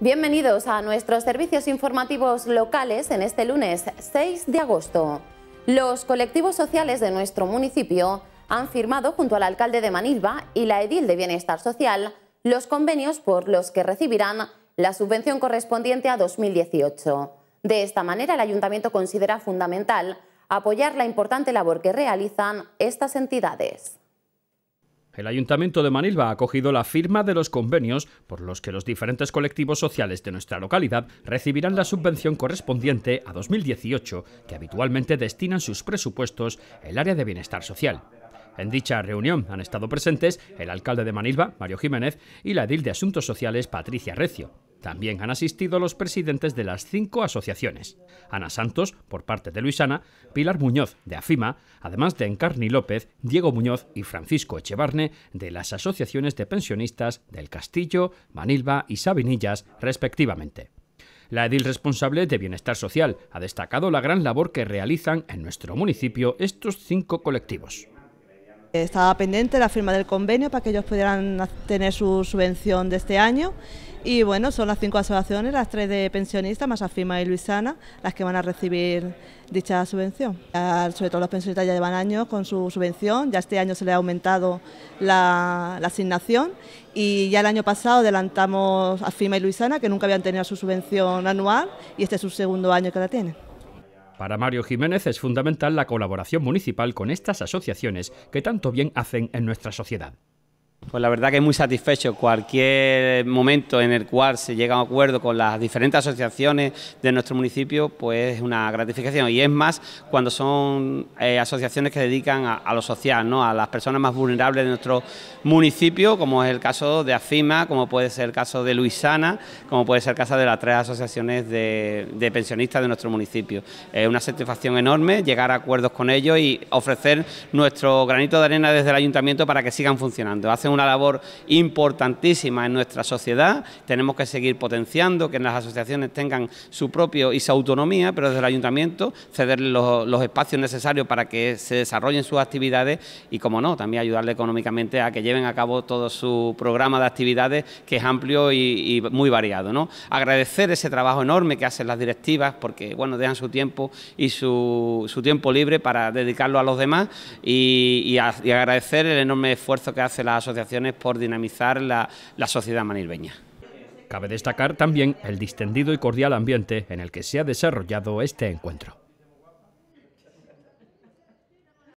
Bienvenidos a nuestros servicios informativos locales en este lunes 6 de agosto. Los colectivos sociales de nuestro municipio han firmado junto al alcalde de Manilva y la edil de Bienestar Social los convenios por los que recibirán la subvención correspondiente a 2018. De esta manera, el ayuntamiento considera fundamental apoyar la importante labor que realizan estas entidades. El Ayuntamiento de Manilva ha acogido la firma de los convenios por los que los diferentes colectivos sociales de nuestra localidad recibirán la subvención correspondiente a 2018, que habitualmente destinan sus presupuestos el área de bienestar social. En dicha reunión han estado presentes el alcalde de Manilva, Mario Jiménez, y la edil de Asuntos Sociales, Patricia Recio. También han asistido los presidentes de las cinco asociaciones, Ana Santos, por parte de Luisana, Pilar Muñoz, de AFIMA, además de Encarni López, Diego Muñoz y Francisco Echevarne, de las asociaciones de pensionistas del Castillo, Manilva y Sabinillas, respectivamente. La edil responsable de Bienestar Social ha destacado la gran labor que realizan en nuestro municipio estos cinco colectivos. Estaba pendiente la firma del convenio para que ellos pudieran tener su subvención de este año. Y bueno, son las cinco asociaciones, las tres de pensionistas, más Afirma y Luisana, las que van a recibir dicha subvención. sobre todo los pensionistas ya llevan años con su subvención, ya este año se le ha aumentado la, asignación y ya el año pasado adelantamos a Afirma y Luisana, que nunca habían tenido su subvención anual y este es su segundo año que la tienen. Para Mario Jiménez es fundamental la colaboración municipal con estas asociaciones que tanto bien hacen en nuestra sociedad. Pues la verdad que es muy satisfecho. Cualquier momento en el cual se llega a un acuerdo con las diferentes asociaciones de nuestro municipio, pues es una gratificación. Y es más cuando son eh, asociaciones que dedican a, lo social, ¿no? a las personas más vulnerables de nuestro municipio, como es el caso de AFIMA, como puede ser el caso de Luisana, como puede ser el caso de las tres asociaciones de, pensionistas de nuestro municipio. Es una satisfacción enorme llegar a acuerdos con ellos y ofrecer nuestro granito de arena desde el ayuntamiento para que sigan funcionando. un una labor importantísima en nuestra sociedad. Tenemos que seguir potenciando que las asociaciones tengan su propio y su autonomía, pero desde el ayuntamiento cederle los, espacios necesarios para que se desarrollen sus actividades y, como no, también ayudarle económicamente a que lleven a cabo todo su programa de actividades que es amplio y, muy variado. ¿no? Agradecer ese trabajo enorme que hacen las directivas porque bueno, dejan su tiempo y su, su tiempo libre para dedicarlo a los demás y agradecer el enorme esfuerzo que hace la asociación por dinamizar la, la sociedad manilbeña. Cabe destacar también el distendido y cordial ambiente en el que se ha desarrollado este encuentro.